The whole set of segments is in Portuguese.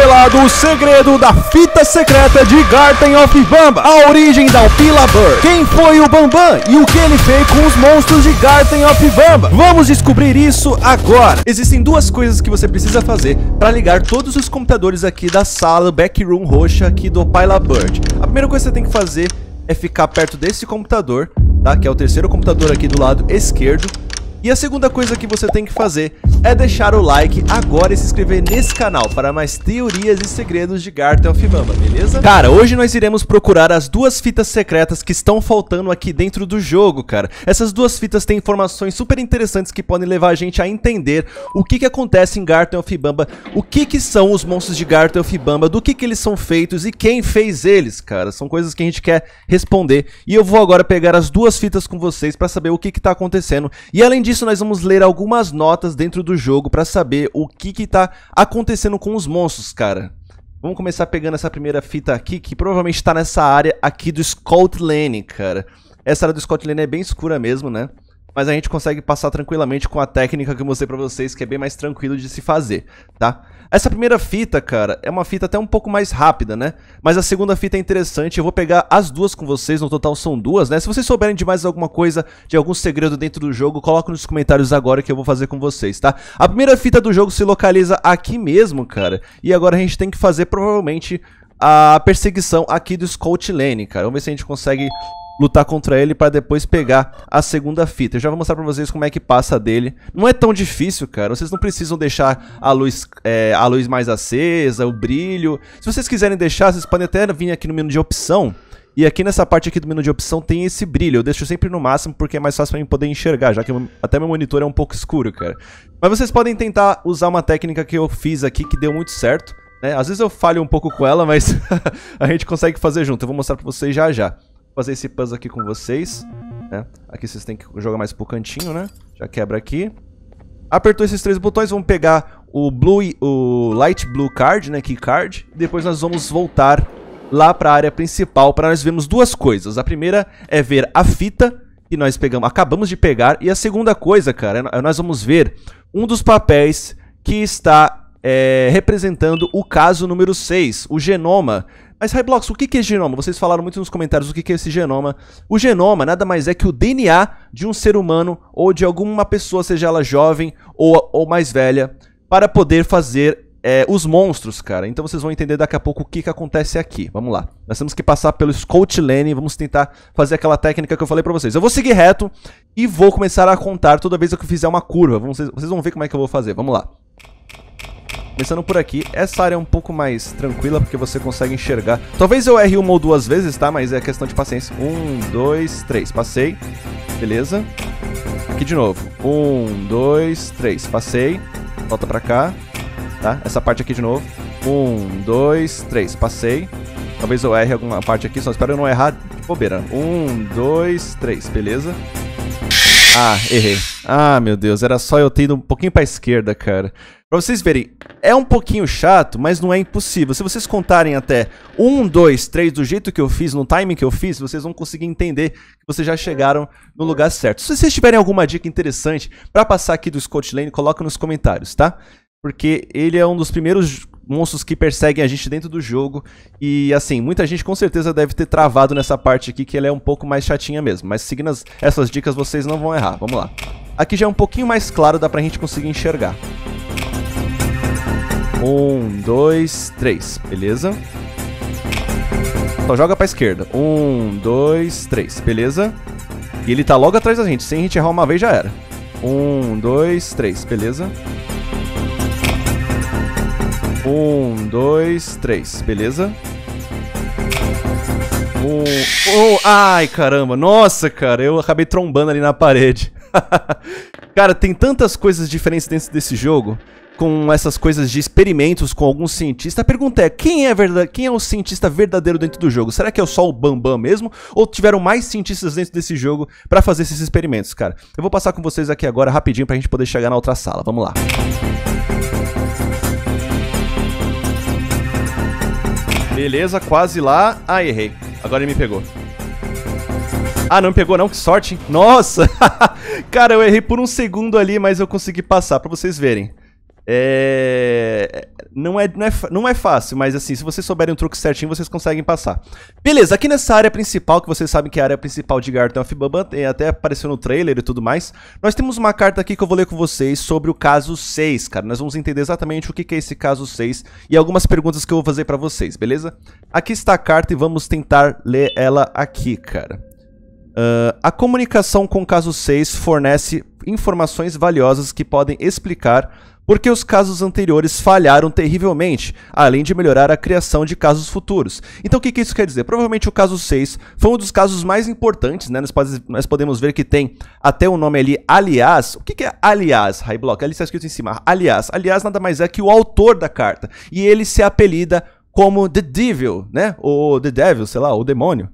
revelado o segredo da fita secreta de Garten of Bamba, a origem da Alpila Bird. Quem foi o Bambam e o que ele fez com os monstros de Garten of Bamba? Vamos descobrir isso agora. Existem duas coisas que você precisa fazer para ligar todos os computadores aqui da sala backroom roxa aqui do Pila Bird. A primeira coisa que você tem que fazer é ficar perto desse computador, tá? Que é o terceiro computador aqui do lado esquerdo e a segunda coisa que você tem que fazer é deixar o like agora e se inscrever nesse canal para mais teorias e segredos de Garth of Mama, beleza? Cara, hoje nós iremos procurar as duas fitas secretas que estão faltando aqui dentro do jogo, cara. Essas duas fitas têm informações super interessantes que podem levar a gente a entender o que que acontece em Garth of o que que são os monstros de Garth of do que que eles são feitos e quem fez eles, cara. São coisas que a gente quer responder. E eu vou agora pegar as duas fitas com vocês para saber o que que tá acontecendo. E além disso, disso, nós vamos ler algumas notas dentro do jogo para saber o que que tá acontecendo com os monstros, cara. Vamos começar pegando essa primeira fita aqui, que provavelmente tá nessa área aqui do Scott Lane, cara. Essa área do Scott Lane é bem escura mesmo, né? mas a gente consegue passar tranquilamente com a técnica que eu mostrei pra vocês, que é bem mais tranquilo de se fazer, tá? Essa primeira fita, cara, é uma fita até um pouco mais rápida, né? Mas a segunda fita é interessante, eu vou pegar as duas com vocês, no total são duas, né? Se vocês souberem de mais alguma coisa, de algum segredo dentro do jogo, coloca nos comentários agora que eu vou fazer com vocês, tá? A primeira fita do jogo se localiza aqui mesmo, cara, e agora a gente tem que fazer provavelmente a perseguição aqui do Scout Lane, cara. Vamos ver se a gente consegue lutar contra ele para depois pegar a segunda fita. Eu já vou mostrar para vocês como é que passa dele. Não é tão difícil, cara. Vocês não precisam deixar a luz, é, a luz mais acesa, o brilho. Se vocês quiserem deixar, vocês podem até vir aqui no menu de opção. E aqui nessa parte aqui do menu de opção tem esse brilho. Eu deixo sempre no máximo porque é mais fácil para mim poder enxergar, já que até meu monitor é um pouco escuro, cara. Mas vocês podem tentar usar uma técnica que eu fiz aqui que deu muito certo. Né? Às vezes eu falho um pouco com ela, mas a gente consegue fazer junto. Eu vou mostrar pra vocês já já fazer esse puzzle aqui com vocês. Né? Aqui vocês têm que jogar mais pro cantinho, né? Já quebra aqui. Apertou esses três botões, vamos pegar o blue, o light blue card, né? Key card. Depois nós vamos voltar lá para a área principal para nós vermos duas coisas. A primeira é ver a fita que nós pegamos, acabamos de pegar. E a segunda coisa, cara, é, é nós vamos ver um dos papéis que está é, representando o caso número 6, o genoma mas, Ryblox, o que é genoma? Vocês falaram muito nos comentários o que é esse genoma. O genoma nada mais é que o DNA de um ser humano ou de alguma pessoa, seja ela jovem ou, ou mais velha, para poder fazer é, os monstros, cara. Então vocês vão entender daqui a pouco o que, que acontece aqui. Vamos lá. Nós temos que passar pelo Scout Lane. Vamos tentar fazer aquela técnica que eu falei pra vocês. Eu vou seguir reto e vou começar a contar toda vez que eu fizer uma curva. Vocês, vocês vão ver como é que eu vou fazer. Vamos lá. Começando por aqui, essa área é um pouco mais tranquila porque você consegue enxergar. Talvez eu erre uma ou duas vezes, tá? Mas é questão de paciência. Um, dois, três. Passei. Beleza. Aqui de novo. Um, dois, três. Passei. Volta pra cá. Tá? Essa parte aqui de novo. Um, dois, três. Passei. Talvez eu erre alguma parte aqui, só espero eu não errar bobeira. Um, dois, três. Beleza. Ah, errei. Ah, meu Deus, era só eu ter ido um pouquinho pra esquerda, cara. Pra vocês verem, é um pouquinho chato, mas não é impossível. Se vocês contarem até 1, 2, 3 do jeito que eu fiz, no timing que eu fiz, vocês vão conseguir entender que vocês já chegaram no lugar certo. Se vocês tiverem alguma dica interessante para passar aqui do Scott Lane, coloca nos comentários, tá? Porque ele é um dos primeiros monstros que perseguem a gente dentro do jogo. E assim, muita gente com certeza deve ter travado nessa parte aqui, que ela é um pouco mais chatinha mesmo. Mas seguindo as, essas dicas, vocês não vão errar. Vamos lá. Aqui já é um pouquinho mais claro, dá pra gente conseguir enxergar. Um, dois, três, beleza? Só então joga pra esquerda. Um, dois, três, beleza? E ele tá logo atrás da gente. Sem a gente errar uma vez, já era. Um, dois, três, beleza? Um, dois, três, beleza? Um. Oh, ai, caramba. Nossa, cara, eu acabei trombando ali na parede. cara, tem tantas coisas diferentes dentro desse jogo com essas coisas de experimentos com algum cientista. A pergunta é, quem é, verdade, quem é o cientista verdadeiro dentro do jogo? Será que é só o Bambam mesmo? Ou tiveram mais cientistas dentro desse jogo para fazer esses experimentos, cara? Eu vou passar com vocês aqui agora rapidinho pra gente poder chegar na outra sala. Vamos lá. Beleza, quase lá. Ah, errei. Agora ele me pegou. Ah, não pegou não, que sorte, hein? Nossa! Cara, eu errei por um segundo ali, mas eu consegui passar, pra vocês verem. É... Não, é, não, é, não é fácil, mas assim, se vocês souberem o truque certinho, vocês conseguem passar. Beleza, aqui nessa área principal, que vocês sabem que é a área principal de Garten of Bubba, até apareceu no trailer e tudo mais, nós temos uma carta aqui que eu vou ler com vocês sobre o caso 6, cara. Nós vamos entender exatamente o que é esse caso 6 e algumas perguntas que eu vou fazer pra vocês, beleza? Aqui está a carta e vamos tentar ler ela aqui, cara. Uh, a comunicação com o caso 6 fornece informações valiosas que podem explicar porque os casos anteriores falharam terrivelmente, além de melhorar a criação de casos futuros. Então o que, que isso quer dizer? Provavelmente o caso 6 foi um dos casos mais importantes, né? Nós, nós podemos ver que tem até o um nome ali, aliás. O que, que é aliás, Raiblock? Ali está escrito em cima, aliás. Aliás nada mais é que o autor da carta, e ele se apelida como The Devil, né? Ou The Devil, sei lá, o demônio.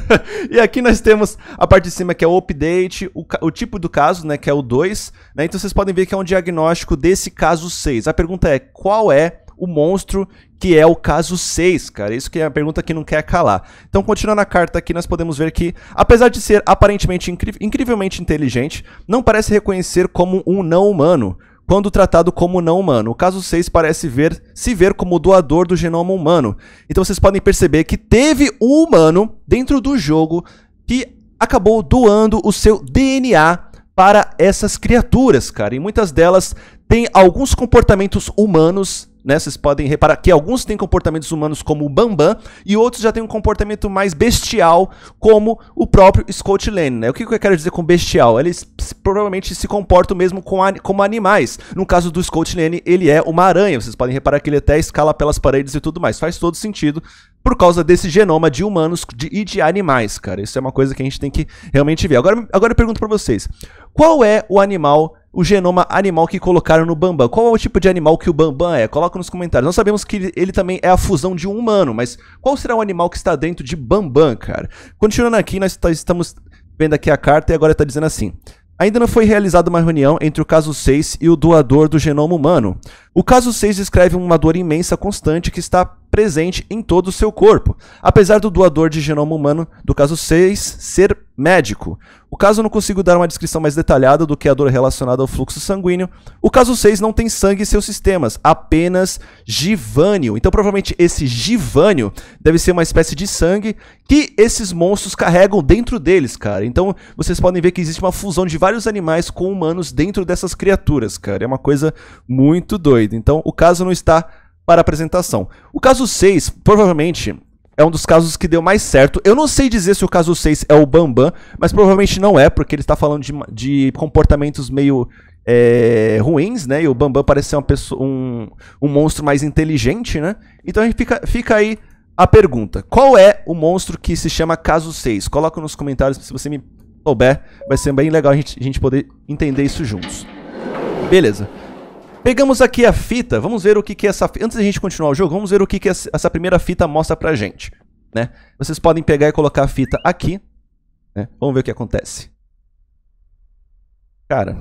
e aqui nós temos a parte de cima que é o update, o, o tipo do caso, né? Que é o 2. Né? Então vocês podem ver que é um diagnóstico desse caso 6. A pergunta é, qual é o monstro que é o caso 6, cara. Isso que é a pergunta que não quer calar. Então, continuando a carta aqui, nós podemos ver que, apesar de ser aparentemente incri incrivelmente inteligente, não parece reconhecer como um não humano, quando tratado como não humano. O caso 6 parece ver, se ver como doador do genoma humano. Então vocês podem perceber que teve um humano dentro do jogo que acabou doando o seu DNA para essas criaturas, cara. E muitas delas têm alguns comportamentos humanos né? Vocês podem reparar que alguns têm comportamentos humanos como o Bambam e outros já têm um comportamento mais bestial, como o próprio Scott Lane. Né? O que, que eu quero dizer com bestial? Eles provavelmente se comportam mesmo com a, como animais. No caso do Scott Lane, ele é uma aranha. Vocês podem reparar que ele até escala pelas paredes e tudo mais. Faz todo sentido por causa desse genoma de humanos de, e de animais, cara. Isso é uma coisa que a gente tem que realmente ver. Agora, agora eu pergunto para vocês: qual é o animal o genoma animal que colocaram no Bambam. Qual é o tipo de animal que o Bambam é? Coloca nos comentários. Nós sabemos que ele também é a fusão de um humano, mas qual será o animal que está dentro de Bambam, cara? Continuando aqui, nós tá, estamos vendo aqui a carta e agora está dizendo assim. Ainda não foi realizada uma reunião entre o caso 6 e o doador do genoma humano. O caso 6 descreve uma dor imensa constante que está presente em todo o seu corpo, apesar do doador de genoma humano do caso 6 ser médico. O caso não consigo dar uma descrição mais detalhada do que a dor relacionada ao fluxo sanguíneo. O caso 6 não tem sangue em seus sistemas, apenas givânio. Então, provavelmente, esse givânio deve ser uma espécie de sangue que esses monstros carregam dentro deles, cara. Então, vocês podem ver que existe uma fusão de vários animais com humanos dentro dessas criaturas, cara. É uma coisa muito doida. Então, o caso não está para a apresentação. O caso 6, provavelmente, é um dos casos que deu mais certo. Eu não sei dizer se o caso 6 é o Bambam, mas provavelmente não é, porque ele está falando de, de comportamentos meio é, ruins, né? E o Bambam parece ser uma pessoa, um, um monstro mais inteligente, né? Então a gente fica, fica aí a pergunta. Qual é o monstro que se chama caso 6? Coloca nos comentários se você me souber. Vai ser bem legal a gente, a gente poder entender isso juntos. Beleza. Pegamos aqui a fita, vamos ver o que, que essa fita... Antes da gente continuar o jogo, vamos ver o que, que essa primeira fita mostra pra gente. Né? Vocês podem pegar e colocar a fita aqui. Né? Vamos ver o que acontece. Cara,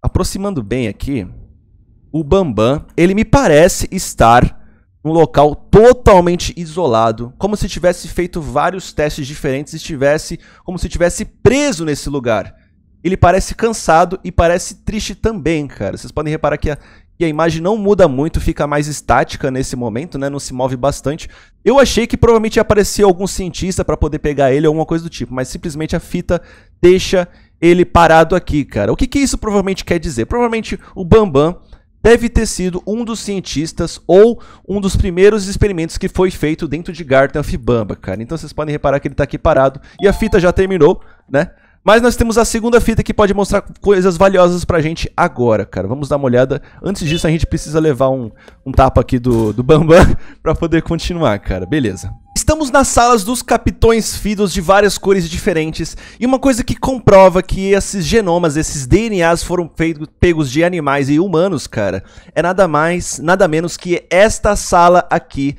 aproximando bem aqui, o Bambam, ele me parece estar num local totalmente isolado, como se tivesse feito vários testes diferentes e estivesse, como se tivesse preso nesse lugar. Ele parece cansado e parece triste também, cara. Vocês podem reparar que a, que a imagem não muda muito, fica mais estática nesse momento, né? Não se move bastante. Eu achei que provavelmente ia aparecer algum cientista para poder pegar ele, ou alguma coisa do tipo, mas simplesmente a fita deixa ele parado aqui, cara. O que, que isso provavelmente quer dizer? Provavelmente o Bambam deve ter sido um dos cientistas ou um dos primeiros experimentos que foi feito dentro de Garten of Bamba, cara. Então vocês podem reparar que ele está aqui parado e a fita já terminou, né? Mas nós temos a segunda fita que pode mostrar coisas valiosas pra gente agora, cara. Vamos dar uma olhada. Antes disso, a gente precisa levar um, um tapa aqui do, do Bambam pra poder continuar, cara. Beleza. Estamos nas salas dos capitões fidos de várias cores diferentes, e uma coisa que comprova que esses genomas, esses DNAs foram pegos de animais e humanos, cara, é nada mais, nada menos que esta sala aqui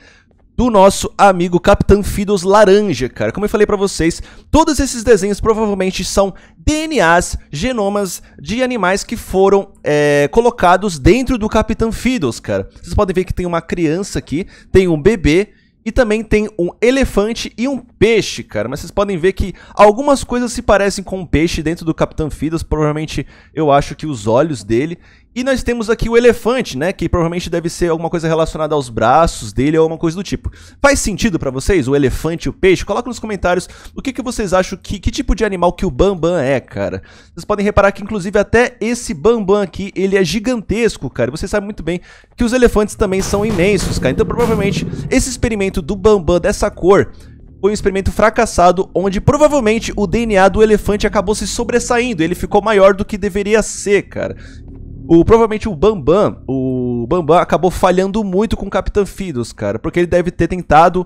do nosso amigo Capitão Fidos Laranja, cara. Como eu falei para vocês, todos esses desenhos provavelmente são DNAs, genomas de animais que foram é, colocados dentro do Capitão Fidos, cara. Vocês podem ver que tem uma criança aqui, tem um bebê e também tem um elefante e um peixe, cara. Mas vocês podem ver que algumas coisas se parecem com um peixe dentro do Capitão Fidos. Provavelmente eu acho que os olhos dele. E nós temos aqui o elefante, né? Que provavelmente deve ser alguma coisa relacionada aos braços dele ou alguma coisa do tipo. Faz sentido para vocês o elefante e o peixe? Coloca nos comentários o que, que vocês acham que, que tipo de animal que o Bambam é, cara. Vocês podem reparar que, inclusive, até esse Bambam aqui, ele é gigantesco, cara. vocês sabem muito bem que os elefantes também são imensos, cara. Então, provavelmente, esse experimento do Bambam dessa cor foi um experimento fracassado onde provavelmente o DNA do elefante acabou se sobressaindo, ele ficou maior do que deveria ser, cara. O, provavelmente o Bambam, o Bambam acabou falhando muito com o Capitão Fidos, cara, porque ele deve ter tentado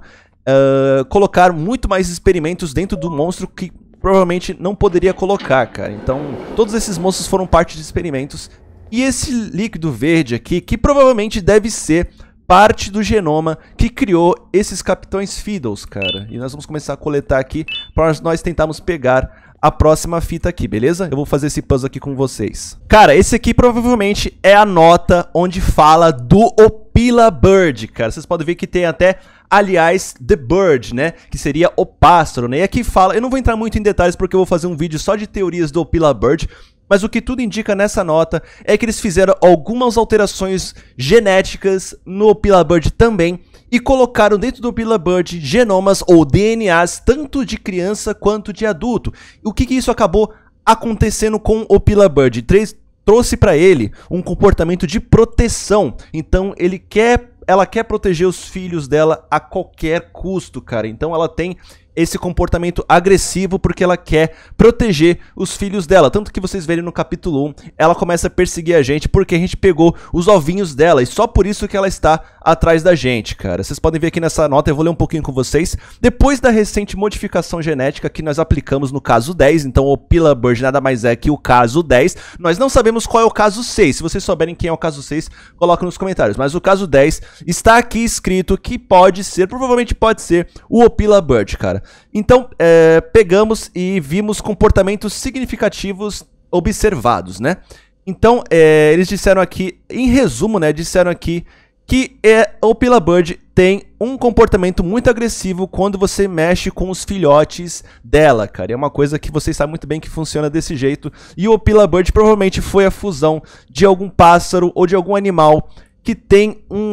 uh, colocar muito mais experimentos dentro do monstro que provavelmente não poderia colocar, cara. Então, todos esses monstros foram parte de experimentos. E esse líquido verde aqui, que provavelmente deve ser parte do genoma que criou esses capitães Fiddles, cara. E nós vamos começar a coletar aqui para nós tentarmos pegar a próxima fita aqui, beleza? Eu vou fazer esse puzzle aqui com vocês. Cara, esse aqui provavelmente é a nota onde fala do Opila Bird, cara. Vocês podem ver que tem até aliás, The Bird, né? Que seria o pássaro, né? E aqui fala, eu não vou entrar muito em detalhes porque eu vou fazer um vídeo só de teorias do Opila Bird, mas o que tudo indica nessa nota é que eles fizeram algumas alterações genéticas no Pillabird também e colocaram dentro do Pillabird genomas ou DNAs tanto de criança quanto de adulto. O que, que isso acabou acontecendo com o Pillabird? Três, trouxe para ele um comportamento de proteção. Então ele quer ela quer proteger os filhos dela a qualquer custo, cara. Então ela tem esse comportamento agressivo porque ela quer proteger os filhos dela. Tanto que vocês verem no capítulo 1, ela começa a perseguir a gente porque a gente pegou os ovinhos dela e só por isso que ela está atrás da gente, cara. Vocês podem ver aqui nessa nota, eu vou ler um pouquinho com vocês. Depois da recente modificação genética que nós aplicamos no caso 10, então o Pila Bird nada mais é que o caso 10, nós não sabemos qual é o caso 6. Se vocês souberem quem é o caso 6, coloca nos comentários. Mas o caso 10 está aqui escrito que pode ser, provavelmente pode ser, o Opila Bird, cara. Então, é, pegamos e vimos comportamentos significativos observados, né? Então, é, eles disseram aqui, em resumo, né? Disseram aqui que é, o Pila Bird tem um comportamento muito agressivo quando você mexe com os filhotes dela, cara. É uma coisa que vocês sabem muito bem que funciona desse jeito. E o Pila Bird provavelmente foi a fusão de algum pássaro ou de algum animal que tem um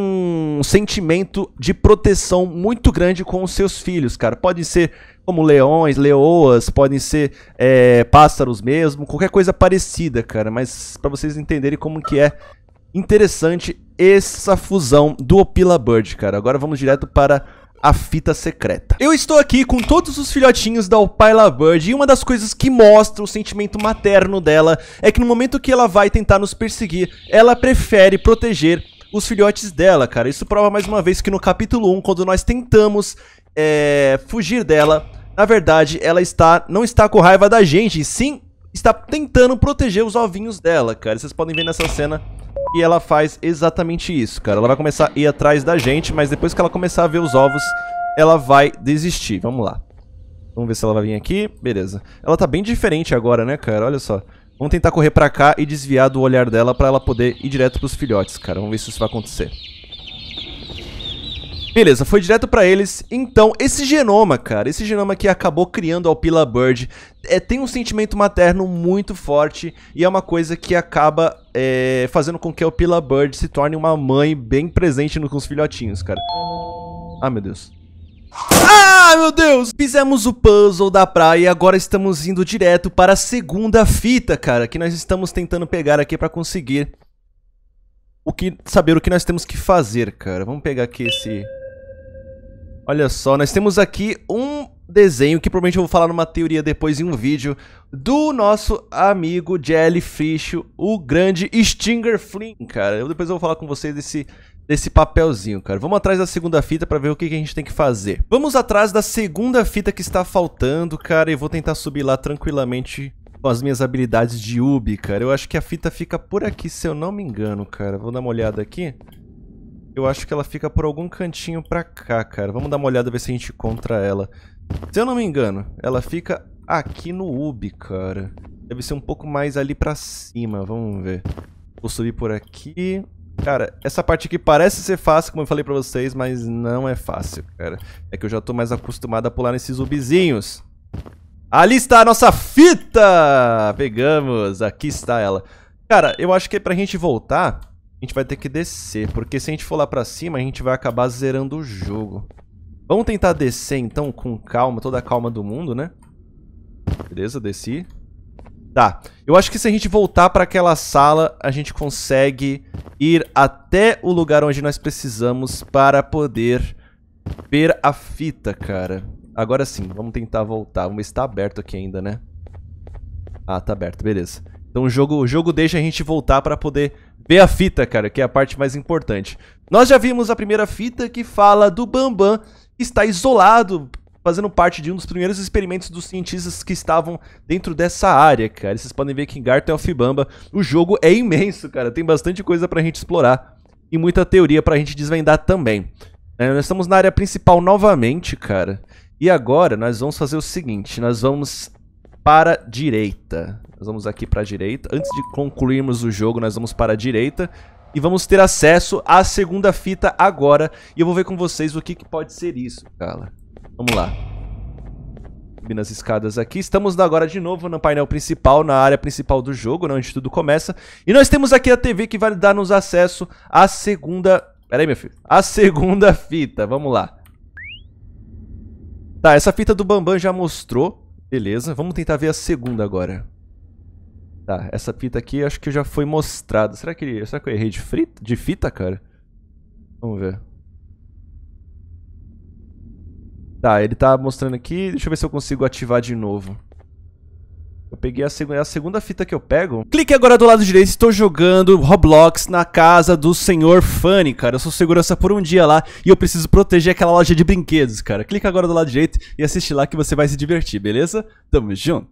um sentimento de proteção muito grande com os seus filhos, cara. Podem ser como leões, leoas, podem ser é, pássaros mesmo, qualquer coisa parecida, cara. Mas para vocês entenderem como que é interessante essa fusão do Opila Bird, cara. Agora vamos direto para a fita secreta. Eu estou aqui com todos os filhotinhos da Opila Bird e uma das coisas que mostra o sentimento materno dela é que no momento que ela vai tentar nos perseguir, ela prefere proteger os filhotes dela, cara. Isso prova mais uma vez que no capítulo 1, quando nós tentamos é, fugir dela, na verdade, ela está não está com raiva da gente, sim está tentando proteger os ovinhos dela, cara. Vocês podem ver nessa cena e ela faz exatamente isso, cara. Ela vai começar a ir atrás da gente, mas depois que ela começar a ver os ovos, ela vai desistir. Vamos lá. Vamos ver se ela vai vir aqui. Beleza. Ela tá bem diferente agora, né, cara? Olha só. Vamos tentar correr pra cá e desviar do olhar dela pra ela poder ir direto pros filhotes, cara. Vamos ver se isso vai acontecer. Beleza, foi direto pra eles. Então, esse genoma, cara, esse genoma que acabou criando a Alpila Bird, é, tem um sentimento materno muito forte e é uma coisa que acaba é, fazendo com que a Alpila Bird se torne uma mãe bem presente no, com os filhotinhos, cara. Ah, meu Deus. Ah, meu Deus! Fizemos o puzzle da praia e agora estamos indo direto para a segunda fita, cara, que nós estamos tentando pegar aqui para conseguir o que saber o que nós temos que fazer, cara. Vamos pegar aqui esse Olha só, nós temos aqui um desenho que provavelmente eu vou falar numa teoria depois em um vídeo do nosso amigo Jellyfish, o grande Stinger Flynn, cara. Eu depois eu vou falar com vocês desse desse papelzinho, cara. Vamos atrás da segunda fita para ver o que, que, a gente tem que fazer. Vamos atrás da segunda fita que está faltando, cara, e vou tentar subir lá tranquilamente com as minhas habilidades de Ubi, cara. Eu acho que a fita fica por aqui, se eu não me engano, cara. Vou dar uma olhada aqui. Eu acho que ela fica por algum cantinho pra cá, cara. Vamos dar uma olhada, ver se a gente encontra ela. Se eu não me engano, ela fica aqui no Ubi, cara. Deve ser um pouco mais ali pra cima, vamos ver. Vou subir por aqui. Cara, essa parte aqui parece ser fácil, como eu falei pra vocês, mas não é fácil, cara. É que eu já tô mais acostumado a pular nesses zumbizinhos. Ali está a nossa fita! Pegamos, aqui está ela. Cara, eu acho que pra gente voltar, a gente vai ter que descer, porque se a gente for lá pra cima, a gente vai acabar zerando o jogo. Vamos tentar descer, então, com calma, toda a calma do mundo, né? Beleza, desci. Tá. Eu acho que se a gente voltar para aquela sala, a gente consegue ir até o lugar onde nós precisamos para poder ver a fita, cara. Agora sim, vamos tentar voltar. Vamos ver se tá aberto aqui ainda, né? Ah, tá aberto, beleza. Então o jogo, o jogo deixa a gente voltar para poder ver a fita, cara, que é a parte mais importante. Nós já vimos a primeira fita que fala do Bambam está isolado fazendo parte de um dos primeiros experimentos dos cientistas que estavam dentro dessa área, cara. vocês podem ver que em Garten of Bamba o jogo é imenso, cara. Tem bastante coisa pra gente explorar e muita teoria pra gente desvendar também. É, nós estamos na área principal novamente, cara. E agora nós vamos fazer o seguinte, nós vamos para a direita. Nós vamos aqui para a direita. Antes de concluirmos o jogo, nós vamos para a direita. E vamos ter acesso à segunda fita agora. E eu vou ver com vocês o que, que pode ser isso, cara. Vamos lá. Subindo as escadas aqui. Estamos agora de novo no painel principal, na área principal do jogo, né, onde tudo começa. E nós temos aqui a TV que vai dar-nos acesso à segunda... Pera aí, meu filho. A segunda fita. Vamos lá. Tá, essa fita do Bambam já mostrou. Beleza. Vamos tentar ver a segunda agora. Tá, essa fita aqui acho que já foi mostrada. Será que, será que eu errei de, frita, de fita, cara? Vamos ver. Tá, ele tá mostrando aqui. Deixa eu ver se eu consigo ativar de novo. Eu peguei a, seg é a segunda fita que eu pego. Clique agora do lado direito, estou jogando Roblox na casa do senhor Fanny, cara. Eu sou segurança por um dia lá e eu preciso proteger aquela loja de brinquedos, cara. clique agora do lado direito e assiste lá que você vai se divertir, beleza? Tamo junto!